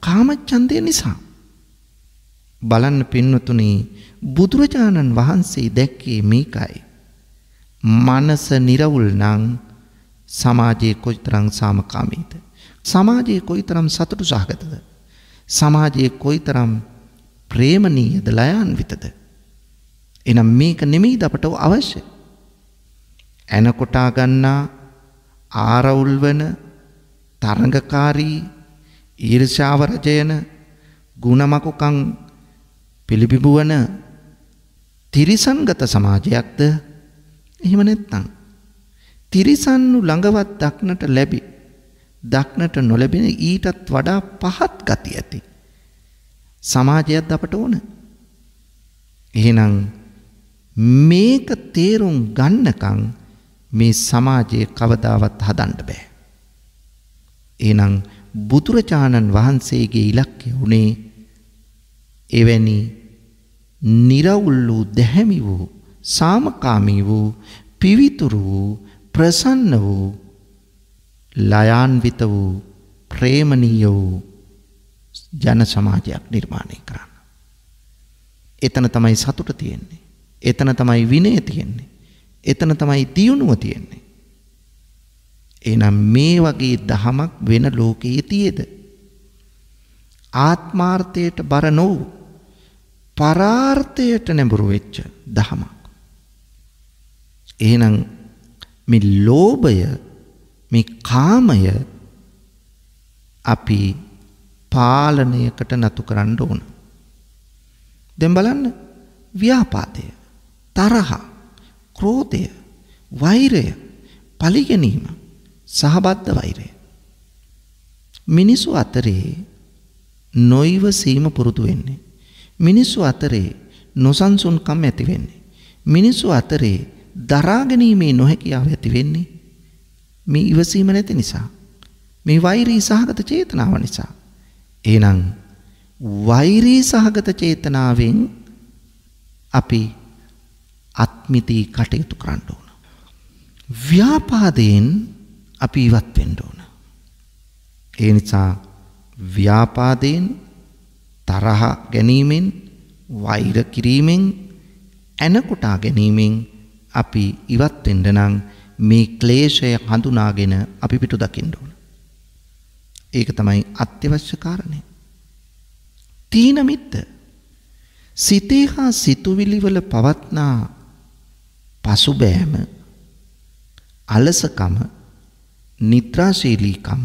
කාමච්ඡන්දය නිසා. බලන්න පින්නතුනේ බුදුරජාණන් වහන්සේ දැක්කේ මේකයි. මනස නිරවුල් නම් සමාජයේ කොයිතරම් සාමකාමීද? සමාජයේ කොයිතරම් සතුටු සහගතද? සමාජයේ කොයිතරම් ප්‍රේමණීයද ලයාන්විතද? එනම් මේක නෙමෙයිද අපට අවශ්‍ය? ඇන කොටා ගන්නා ආරවුල් වන තරඟකාරී ඊර්ෂාව රජයන ගුණමකුකම් පිළිබිඹුවන තිරිසන්ගත සමාජයක්ද එහෙම නැත්නම් තිරිසන්නු ළඟවත් දක්නට ලැබි දක්නට නොලැබෙන ඊටත් වඩා පහත් ගති ඇති සමාජයක් අපට ඕන එහෙනම් මේක තේරුම් ගන්නකම් මේ සමාජය කවදාවත් හදන්න බෑ එහෙනම් බුදුරජාණන් වහන්සේගේ ඉලක්කය වුණේ එවැනි නිරවුල් වූ දැහැමි වූ සාමකාමී වූ පිවිතුරු වූ ප්‍රසන්න වූ ලයාන්විත වූ ප්‍රේමණීය වූ ජන සමාජයක් නිර්මාණය කරන්න. එතන තමයි සතුට තියෙන්නේ. එතන තමයි විනය තියෙන්නේ. එතන තමයි දියුණුව තියෙන්නේ. එහෙනම් මේ වගේ දහමක් වෙන ලෝකයේ තියේද? ආත්මාර්ථයට බර නොව පරාර්ථයට නැඹුරු වෙච්ච දහමක්. එහෙනම් මේ ලෝභය මේ කාමය අපි පාලනයකට නතු කරන්න ඕන. දැන් බලන්න ව්‍යාපාදය, තරහ, ක්‍රෝධය, වෛරය, පරිගැනීම සහබද්ධ වෛරය. මිනිසු අතරේ නොයිවසීම පුරුදු වෙන්නේ. මිනිස්සු අතරේ නොසන්සුන්කම් ඇති වෙන්නේ. මිනිස්සු අතරේ දරා ගැනීමේ නොහැකියාව ඇති වෙන්නේ මේ ඉවසීම නැති නිසා. මේ වෛරී සහගත චේතනාව නිසා. එහෙනම් වෛරී සහගත චේතනාවෙන් අපි අත්මිතී කටයුතු කරන්න ඕන. ව්‍යාපාදයෙන් අපි ඉවත් වෙන්න ඕන. ඒ නිසා ව්‍යාපාදයෙන් තරහ ගැනීමෙන් වෛර කිරීමෙන් ඇනකොටා ගැනීමෙන් අපි ඉවත් වෙන්න නම් මේ ක්ලේශය හඳුනාගෙන අපි පිටු දකින්න ඕන. ඒක තමයි අත්‍යවශ්‍ය කාරණය. තීන මිත්ත සිතේ හා සිතුවිලි වල පවත්නා පසුබෑම අලසකම නිද්‍රාශීලීකම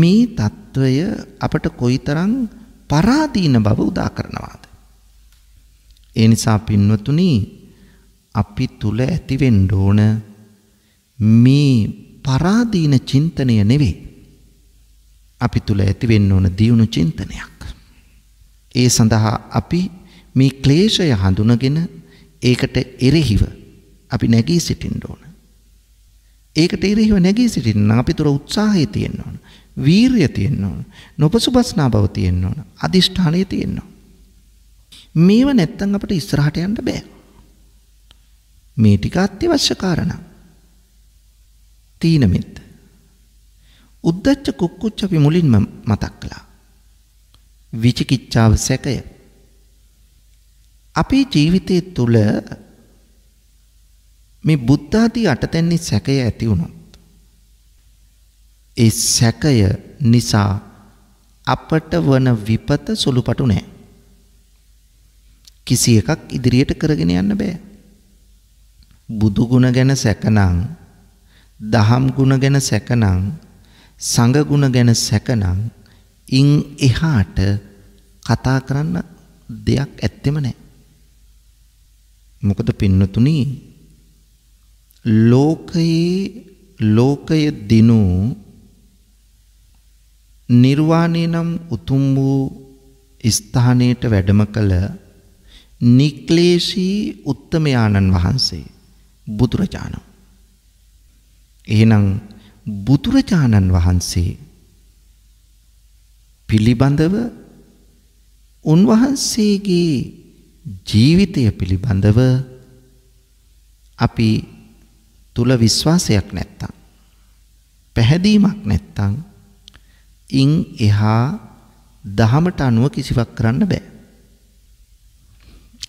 මේ తত্ত্বය අපට කොයිතරම් පරාදීන බව උදා කරනවාද ඒ නිසා පින්වතුනි අපි තුල ඇතිවෙන්න ඕන මේ පරාදීන චින්තනය නෙවෙයි අපි තුල ඇතිවෙන්න ඕන දියුණු චින්තනයක් ඒ සඳහා අපි මේ ක්ලේශය හඳුනගෙන ඒකට එරෙහිව අපි නැගී සිටින්න ඕන ඒකට එරෙහිව නැගී සිටින්න අපි තුර උත්සාහය තියෙන්න ඕන. වීරිය තියෙන්න ඕන. නොපසුබස්නා බව තියෙන්න ඕන. අදිෂ්ඨානය තියෙන්න ඕන. මේව නැත්තම් අපිට ඉස්සරහට යන්න බෑ. මේ ටික අත්‍යවශ්‍ය කාරණා. තීන මිද්ද. උද්දච්ච කුක්කුච්ච අපි මුලින්ම මතක් කළා. විචිකිච්ඡාව සැකය. අපේ ජීවිතය තුළ මේ බුද්ධාදී අටතැන්නේ සැකය ඇති වුණොත් ඒ සැකය නිසා අපට වන විපත සුළුපටු නෑ කිසි එකක් ඉදිරියට කරගෙන යන්න බෑ බුදු ගුණ ගැන සැකනම් දහම් ගුණ ගැන සැකනම් සංඝ ගුණ ගැන සැකනම් ඉන් එහාට කතා කරන්න දෙයක් ඇත්තෙම නෑ මොකද පින්නතුණී ලෝකයේ ලෝකය දිනු නිර්වාණය නම් උතුම් වූ ස්ථානයට වැඩම කළ නික්ලේශී උත්තමයාණන් වහන්සේ බුදුරජාණන්. එහෙනම් බුදුරජාණන් වහන්සේ පිළිබඳව උන්වහන්සේගේ ජීවිතය පිළිබඳව අපි තුල විශ්වාසයක් නැත්තම් පැහැදීමක් නැත්තම් ඉන් එහා දහමට අනුව කිසිවක් කරන්න බෑ.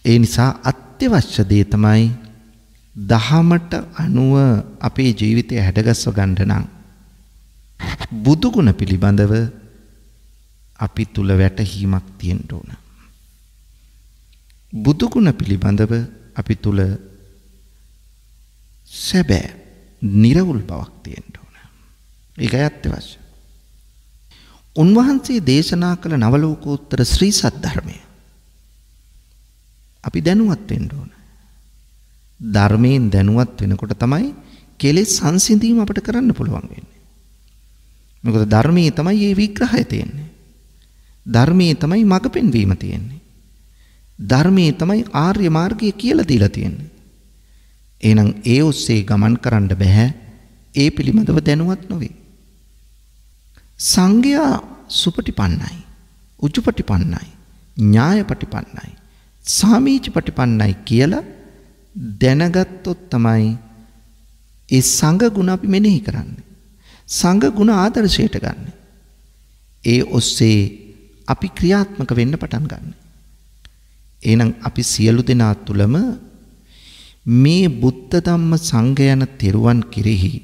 ඒ නිසා අත්‍යවශ්‍ය දේ තමයි දහමට අනුව අපේ ජීවිතය හැඩගස්ව ගන්න නම් බුදු ගුණ පිළිබඳව අපි තුල වැටහීමක් තියෙන්න ඕන. බුදු ගුණ පිළිබඳව අපි තුල සැබෑ නිර්වුල් බවක් තියෙන්න ඕන. ඒක අත්‍යවශ්‍ය. උන්වහන්සේ දේශනා කළ නවලෝකෝත්තර ශ්‍රී සද්ධර්මය අපි දැනුවත් වෙන්න ඕන. ධර්මයෙන් දැනුවත් වෙනකොට තමයි කෙලෙස් සංසිඳීම අපිට කරන්න පුළුවන් වෙන්නේ. මොකද ධර්මයේ තමයි මේ විග්‍රහය තියෙන්නේ. ධර්මයේ තමයි මඟ පෙන්වීම තියෙන්නේ. ධර්මයේ තමයි ආර්ය මාර්ගය කියලා දීලා තියෙන්නේ. එහෙනම් ඒ ඔස්සේ ගමන් කරන්න බෑ. ඒ පිළිබඳව දැනුවත් නොවේ. සංඝයා සුපටිපන්නයි, උජුපටිපන්නයි, ඥායපටිපන්නයි, සාමීචපටිපන්නයි කියලා දැනගත්තොත් තමයි ඒ සංඝ ගුණ අපි මෙනෙහි කරන්නේ. සංඝ ගුණ ආදර්ශයට ගන්න. ඒ ඔස්සේ අපි ක්‍රියාත්මක වෙන්න පටන් ගන්න. එහෙනම් අපි සියලු දෙනා තුළම මේ බුද්ධ ධම්ම සංඝ යන තෙරුවන් කෙරෙහි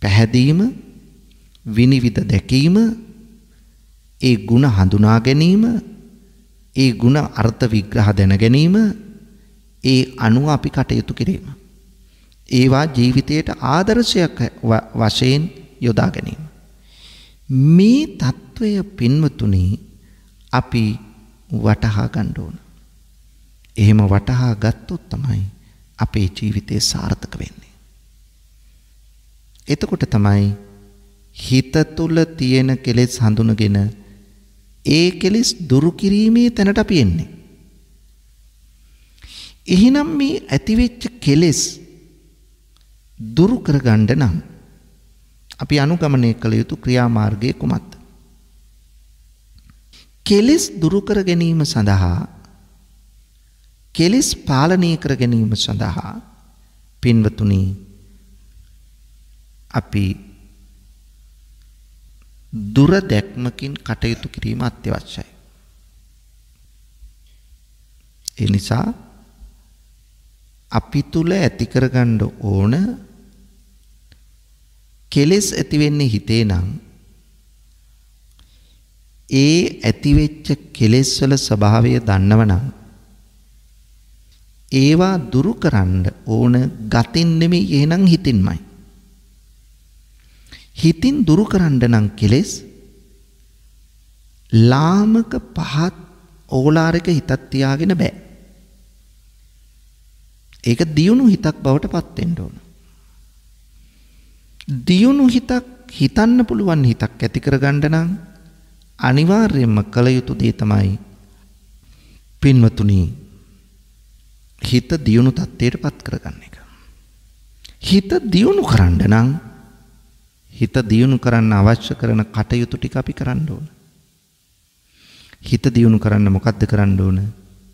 පැහැදීම විනිවිද දැකීම ඒ ಗುಣ හඳුනා ගැනීම ඒ ಗುಣ අර්ථ විග්‍රහ දැන ගැනීම ඒ අනුව අපි කටයුතු කිරීම ඒවා ජීවිතයට ආදර්ශයක් වශයෙන් යොදා ගැනීම මේ తত্ত্বය පින්වතුනි අපි වටහා ගන්න ඕන එහෙම වටහා ගත්තොත් තමයි අපේ ජීවිතේ සාර්ථක වෙන්නේ. එතකොට තමයි හිත තුල තියෙන කෙලෙස් හඳුනගෙන ඒ කෙලෙස් දුරු කිරීමේ තැනට අපි එන්නේ. එහෙනම් මේ ඇතිවෙච්ච කෙලෙස් දුරු කරගන්න නම් අපි අනුගමනය කළ යුතු ක්‍රියාමාර්ගය කුමක්ද? කෙලෙස් දුරු කර ගැනීම සඳහා කෙලෙස් පාලනය කර ගැනීම සඳහා පින්වතුනි අපි දුර දැක්මකින් කටයුතු කිරීම අත්‍යවශ්‍යයි. ඒ නිසා අපි තුල ඇති කරගන්න ඕන කෙලෙස් ඇති වෙන්නේ හිතේ නම් ඒ ඇතිවෙච්ච කෙලෙස් වල ස්වභාවය දන්නවනම් ඒවා දුරු කරන්න ඕන ගතින් නෙමෙයි එහෙනම් හිතින්මයි. හිතින් දුරු කරන්න නම් කෙලෙස් ලාමක පහත් ඕලාරික හිතක් තියාගෙන බෑ. ඒක දියුණු හිතක් බවට පත් වෙන්න ඕන. දියුණු හිතක් හිතන්න පුළුවන් හිතක් ඇති කරගන්න නම් අනිවාර්යයෙන්ම කළ යුතු දේ තමයි පින්වතුනි හිත දියුණු තත්ත්වයටපත් කරගන්න එක. හිත දියුණු කරන්න නම් හිත දියුණු කරන්න අවශ්‍ය කරන කටයුතු ටික අපි කරන්න ඕන. හිත දියුණු කරන්න මොකද්ද කරන්න ඕන?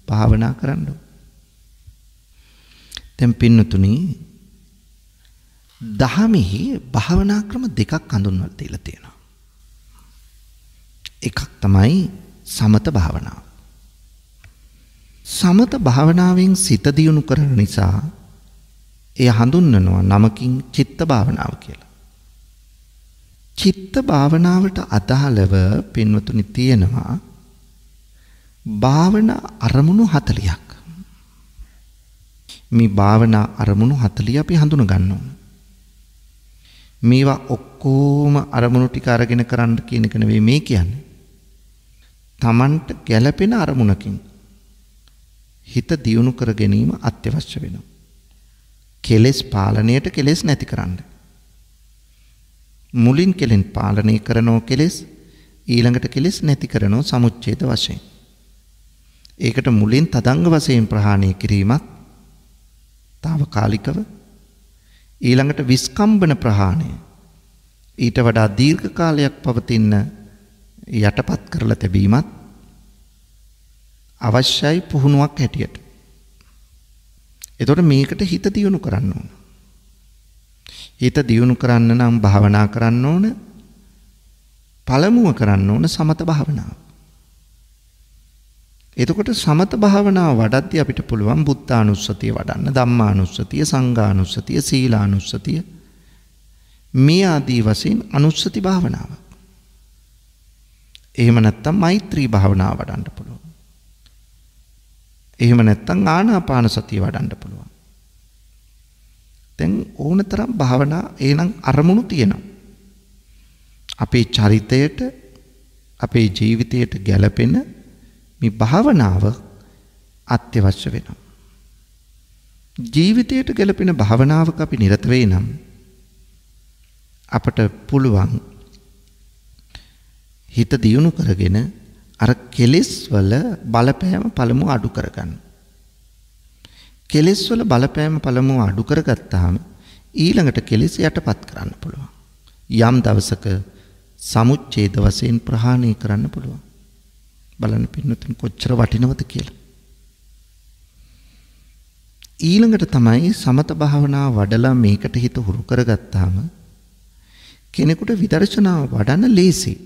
භාවනා කරන්න ඕන. දැන් පින්නතුනි දහමෙහි භාවනා ක්‍රම දෙකක් හඳුන්වලා තියලා තියෙනවා. එකක් තමයි සමත භාවනාව. සමත භාවනාවෙන් සිත දියුණු කරන නිසා එය හඳුන්වනවා නමකින් චිත්ත භාවනාව කියලා. චිත්ත භාවනාවට අදාළව පින්වතුනි තියෙනවා භාවනා අරමුණු 40ක්. මේ භාවනා අරමුණු 40 අපි හඳුන ගන්නවා. මේවා ඔක්කොම අරමුණු ටික අරගෙන කරන්න කියන එක නෙවෙයි මේ කියන්නේ. Tamanට ගැළපෙන අරමුණකින් හිත දියුණු කර ගැනීම අත්‍යවශ්‍ය වෙනවා. කෙලෙස් පාලනයට කෙලෙස් නැති කරන්න. මුලින් කෙලෙන් පාලනය කරනෝ කෙලෙස් ඊළඟට කෙලෙස් නැති කරනෝ සමුච්ඡේද වශයෙන්. ඒකට මුලින් තදංග වශයෙන් ප්‍රහාණය කිරීමත් తాවකාලිකව ඊළඟට විස්කම්බන ප්‍රහාණය ඊට වඩා දීර්ඝ කාලයක් පවතින යටපත් කරලා තිබීමත් අවශ්‍යයි පුහුණුවක් හැටියට. එතකොට මේකට හිත දියුණු කරන්න ඕන. හිත දියුණු කරන්න නම් භාවනා කරන්න ඕන. පළමුව කරන්න ඕන සමත භාවනාව. එතකොට සමත භාවනාව වඩද්දී අපිට පුළුවන් බුද්ධානුස්සතිය වඩන්න, ධම්මානුස්සතිය, සංඝානුස්සතිය, සීලානුස්සතිය මේ ආදී වශයෙන් අනුස්සති භාවනාව. එහෙම නැත්නම් මෛත්‍රී භාවනාව වඩන්න පුළුවන්. එහෙම නැත්නම් ආනාපාන සතිය වඩන්න පුළුවන්. දැන් ඕනතරම් භාවනා එනම් අරමුණු තියෙනවා. අපේ චරිතයට අපේ ජීවිතයට ගැළපෙන මේ භාවනාව අත්‍යවශ්‍ය වෙනවා. ජීවිතයට ගැළපෙන භාවනාවක් අපි නිරත වෙයි නම් අපට පුළුවන් හිත දියුණු කරගෙන අර කෙලෙස් වල බලපෑම පළමුව අඩු කරගන්න. කෙලෙස් වල බලපෑම පළමුව අඩු කරගත්තාම ඊළඟට කෙලෙස් යටපත් කරන්න පුළුවන්. යම් දවසක සමුච්ඡේද වශයෙන් ප්‍රහාණය කරන්න පුළුවන්. බලන්න පින්නතුන් කොච්චර වටිනවද කියලා. ඊළඟට තමයි සමත භාවනා වඩලා මේකට හිත හුරු කරගත්තාම කෙනෙකුට විදර්ශනාව වඩන්න ලේසියි.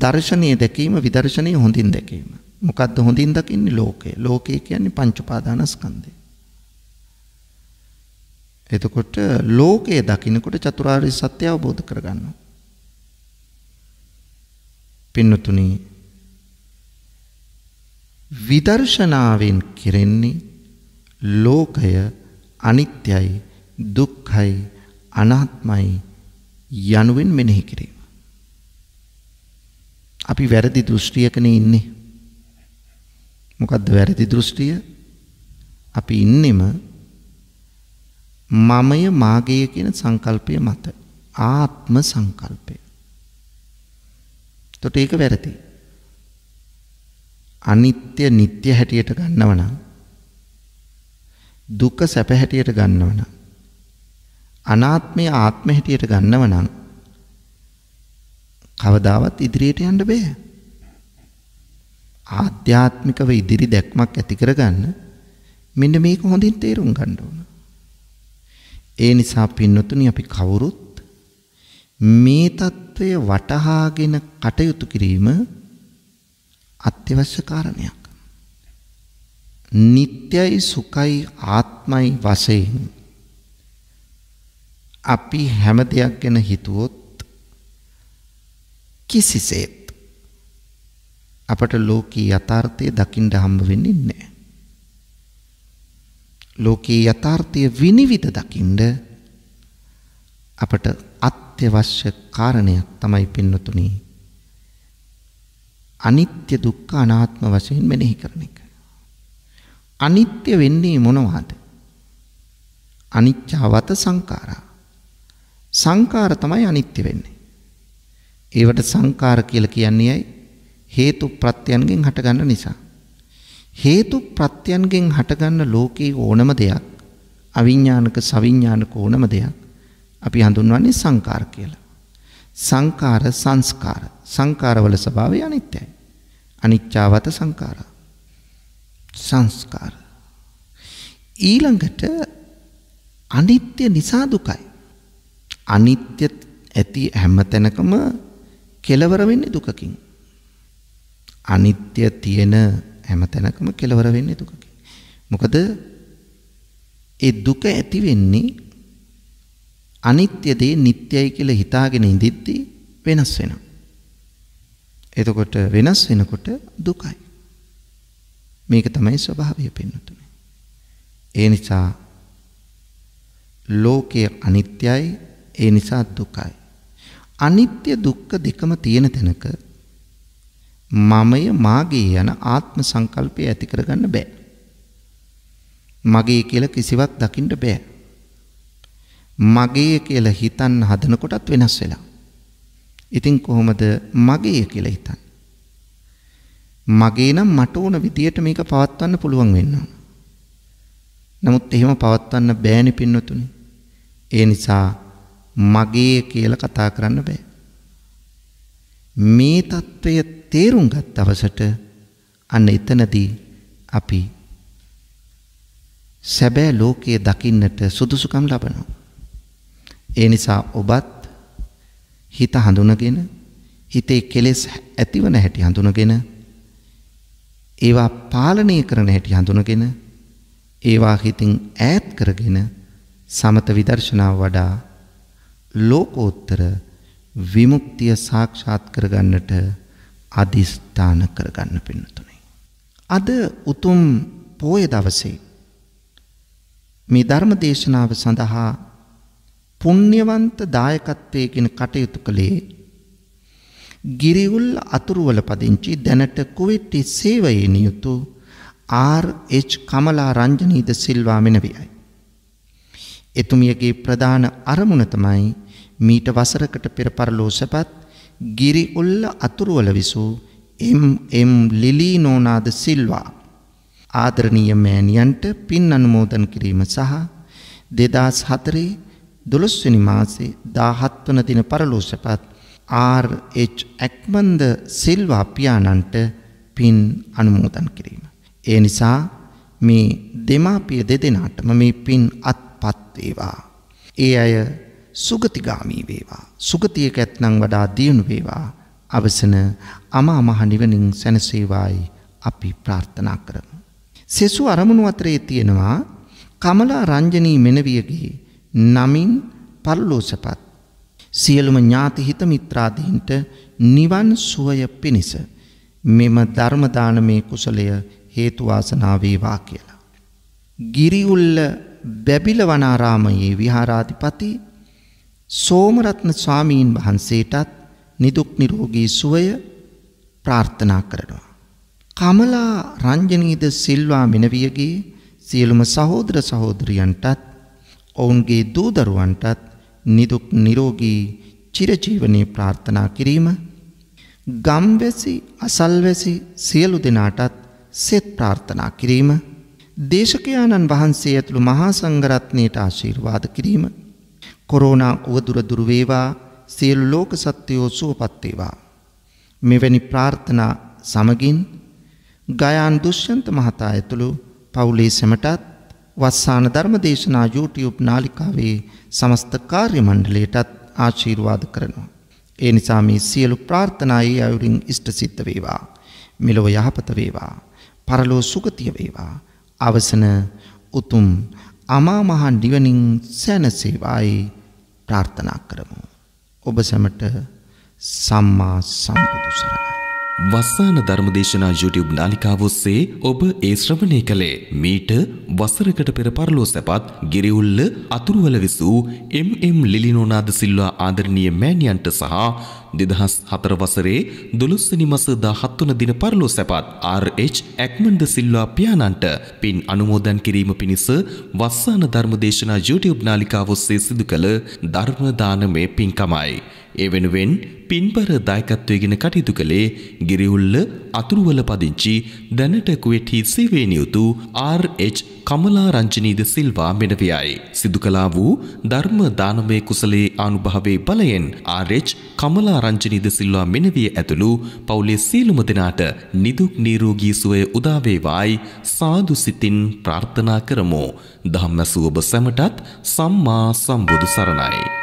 දර්ශනීය දැකීම විදර්ශනීය හොඳින් දැකීම. මොකද්ද හොඳින් දකින්නේ ලෝකය. ලෝකය කියන්නේ පංච උපාදානස්කන්ධය. එතකොට ලෝකය දකින්නකොට චතුරාර්ය සත්‍ය අවබෝධ කරගන්නවා. පින්නතුනි විදර්ශනාවෙන් කෙරෙන්නේ ලෝකය අනිත්‍යයි දුක්ඛයි අනාත්මයි යනුවෙන් මෙනෙහි කිරීම. අපි වැරදි දෘෂ්ටියකනේ ඉන්නේ. මොකද්ද වැරදි දෘෂ්ටිය? අපි ඉන්නෙම මමය මාගේ කියන සංකල්පය මත. ආත්ම සංකල්පය. එතකොට ඒක වැරදි. අනිත්‍ය නিত্য හැටියට ගන්නව නම් දුක සැප හැටියට ගන්නව නම් අනාත්මය ආත්ම හැටියට ගන්නව නම් කවදාවත් ඉදිරියට යන්න බෑ. ආධ්‍යාත්මිකව ඉදිරි දැක්මක් ඇති කරගන්න මෙන්න මේක හොඳින් තේරුම් ගන්න ඕන. ඒ නිසා පින්නතුනි අපි කවුරුත් මේ తত্ত্বය වටහාගෙන කටයුතු කිරීම අත්‍යවශ්‍ය කාරණයක්. නිට්යයි සුඛයි ආත්මයි වශයෙන් අපි හැම දෙයක් ගැන හිතුවොත් කිසිසේත් අපට ලෝකී යථාර්ථය දකින්න හම්බ වෙන්නේ නැහැ. ලෝකී යථාර්ථය විනිවිද දකින්න අපට අත්‍යවශ්‍ය කාරණයක් තමයි පින්නතුනි අනිත්‍ය දුක්ඛ අනාත්ම වශයෙන් මෙනෙහි කරන එක. අනිත්‍ය වෙන්නේ මොනවද? අනිච්චවත සංඛාරා. සංඛාර තමයි අනිත්‍ය වෙන්නේ. ඒවට සංකාර කියලා කියන්නේ ඇයි? හේතු ප්‍රත්‍යයන්ගෙන් හටගන්න නිසා. හේතු ප්‍රත්‍යයන්ගෙන් හටගන්න ලෝකේ ඕනම දෙයක් අවිඥානික සවිඥානික ඕනම දෙයක් අපි හඳුන්වන්නේ සංකාර කියලා. සංකාර සංස්කාර සංකාරවල ස්වභාවය අනිත්‍යයි. අනිච්චාවත සංකාර සංස්කාර ඊළඟට අනිත්‍ය නිසා දුකයි. අනිත්‍ය ඇති හැම තැනකම කෙලවර වෙන්නේ දුකකින්. අනිත්‍ය තියෙන හැම තැනකම කෙලවර වෙන්නේ දුකකින්. මොකද ඒ දුක ඇති වෙන්නේ අනිත්‍ය දේ නිට්ටයයි කියලා හිතාගෙන ඉඳිද්දී වෙනස් වෙනවා. එතකොට වෙනස් වෙනකොට දුකයි. මේක තමයි ස්වභාවය පෙන්වතුනේ. ඒ නිසා ලෝකය අනිත්‍යයි ඒ නිසා දුකයි. අනිත්‍ය දුක්ඛ දෙකම තියෙන තැනක මමය මාගේ යන ආත්ම සංකල්පය ඇති කරගන්න බෑ. මගේ කියලා කිසිවක් දකින්න බෑ. මගේ කියලා හිතන්න හදන කොටත් වෙනස් වෙලා. ඉතින් කොහොමද මගේ කියලා හිතන්නේ? මගේ නම් මට ඕන විදියට මේක පවත්වන්න පුළුවන් වෙනවා. නමුත් එහෙම පවත්වන්න බෑනේ පින්නතුනේ. ඒ නිසා මගේ කියලා කතා කරන්න බෑ. මේ తত্ত্বය තේරුම් ගත් දවසට අන්න එතනදී අපි සැබෑ ලෝකයේ දකින්නට සුදුසුකම් ලබනවා. ඒ නිසා ඔබත් හිත හඳුනගෙන හිතේ කෙලෙස් ඇතිවන හැටි හඳුනගෙන ඒවා පාලනය කරන හැටි හඳුනගෙන ඒවා හිතින් ඈත් කරගෙන සමත විදර්ශනාව වඩා ලෝකෝත්තර විමුක්තිය සාක්ෂාත් කරගන්නට අදිස්ථාන කරගන්න පින්නතුනේ. අද උතුම් පෝය දවසේ මේ ධර්ම දේශනාව සඳහා පුණ්‍යවන්ත දායකත්වයකින් කටයුතු කළේ ගිරිවුල් අතුරුවල පදිංචි දැනට කුවෙට්ටි සේවයේ නියුතු ආර්.එච්. කමලා රංජනීද සිල්වා මෙනවියයි. එතුමියගේ ප්‍රධාන අරමුණ තමයි මීට වසරකට පෙර පරලෝසපත් ගිරි උල්ල අතුරුවල විසූ එම් ලිලී නෝනාද සිල්වා ආදරණීය මෑණියන්ට පින් අනුමෝදන් කිරීම සහ 2004 දොළොස්වැනි මාසේ 17 වන දින පරලෝසපත් ආර් එච් ඇක්මන්ද සිල්වා පියාණන්ට පින් අනුමෝදන් කිරීම. ඒ නිසා මේ දෙමාපිය දෙදෙනාටම මේ පින් අත් පත්වේවා. ඒ අය සුගතිගාමී වේවා. සුගතියක ඇත්නම් වඩා දියුණු වේවා. අවසන අමා මහ නිවනින් සැනසේවායි අපි ප්‍රාර්ථනා කරමු. සෙසු අරමුණු අතරේ තියෙනවා කමලා රංජනී මෙනවියගේ නමින් පරලෝසපත් සියලුම ඥාති හිත මිත්‍රාදීන්ට නිවන් සුවය පිණිස මෙම ධර්මදානමේ කුසලය හේතු වාසනා වේවා කියලා. ගිරිඋල්ල බැබිල වනාරාමයේ විහාරාධිපති සෝමරත්න ස්වාමීන් වහන්සේටත් නිදුක් නිරෝගී සුවය ප්‍රාර්ථනා කරනවා. කමලා රංජනීද සිල්වා මෙනවියගේ සියලුම සහෝදර සහෝදරියන්ටත් ඔවුන්ගේ දූදරුවන්ටත් නිදුක් නිරෝගී චිරජීවනයේ ප්‍රාර්ථනා කිරීම ගම්වැසි අසල්වැසි සියලු දෙනාටත් සෙත් ප්‍රාර්ථනා කිරීම දේශකයාණන් වහන්සේ ඇතුළු මහා සංගරත්නයට ආශීර්වාද කිරීම. කොරෝනා උවදුර දුරවේවා සියලු ලෝක සත්‍යයෝ සුවපත්තේවා. මෙවැනි ප්‍රාර්ථනා සමගින් ගයාන් දුෂ්‍යන්ත මහතා ඇතුළු පවුලේ සැමටත් වස්සාන ධර්මදේශනා YouTube නාලිකාවේ සමස්ත කාර්ය මණ්ඩලයටත් ආශීර්වාද කරනවා. ඒ නිසා මේ සියලු ප්‍රාර්ථනා ඒ අයුරින් ඉෂ්ට සිද්ධ වේවා. මෙලොව යහපත වේවා. පරලෝ සුගතිය වේවා. අවසන උතුම් අමා මහ නිවනින් සැනසෙවායි ප්‍රාර්ථනා කරමු. ඔබ සැමට සම්මා සම්බුදු සරණයි. වස්සාන ධර්මදේශනා YouTube නාලිකාව ඔස්සේ ඔබ ඒ ශ්‍රවණය කළේ මීට වසරකට පෙර පරලෝ සැපත් ගිරිඋල්ල අතුරුවල විසූ එම් එම් ලිලිනෝනාද සිල්වා ආදරණීය මෑණියන්ට සහ දෙදහස් හතර වසරේ දොළොස්වනි මස දා හත්වන දින පරලෝ සැපත් RH ඇක්මන්ද සිල්වා පියාණන්ට පින් අනුමෝදන් කිරීම පිණිස වස්සාන ධර්මදේශනා YouTube නාලිකාව ඔස්සේ සිදු කළ ධර්ම දානමේ පින්කමයි. ඒ වෙනුවෙන් පින්බර දායකත්වයගෙන කටයුතු කළේ ගිරිහුල්ල අතුරුවල පදිංචි දැනට කුවෙට්හි සේවේ නියුතු RH කමලා රංජනීද සිල්වා මෙනවියයි. සිදු කලා වූ ධර්ම දානමය කුසලේ ආනුභාවේ බලයෙන් RH කමලා සෝමනාරංචනී ද සිල්වා මෙනවිය ඇතුළු පවුලේ සියලුම දෙනාට නිදුක් නිරෝගී සුවය උදා වේවායි සාදු සිතින් ප්‍රාර්ථනා කරමු. ධම්මසුවබ සැමටත් සම්මා සම්බුදු සරණයි.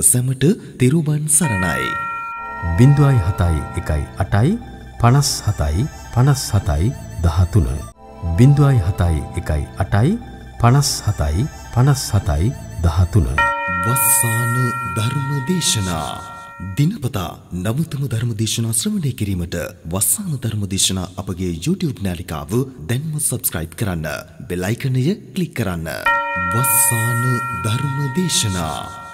ඔබ සැමට තෙරුවන් සරණයි. බිඳුවයි හතයි එකයි අටයි පනස් හතයි පනස් හතයි දහතුන. බිඳුවයි හතයි එකයි අටයි පනස් හතයි පනස් හතයි දහතුන. වස්සාන ධර්ම දේශනා. දිනපතා නවතම ධර්ම දේශනා ශ්‍රවණය කිරීමට වස්සාන ධර්ම දේශනා අපගේ YouTube නාලිකාව දැන්ම subscribe කරන්න. බෙල් අයිකනය ක්ලික් කරන්න. වස්සාන ධර්ම දේශනා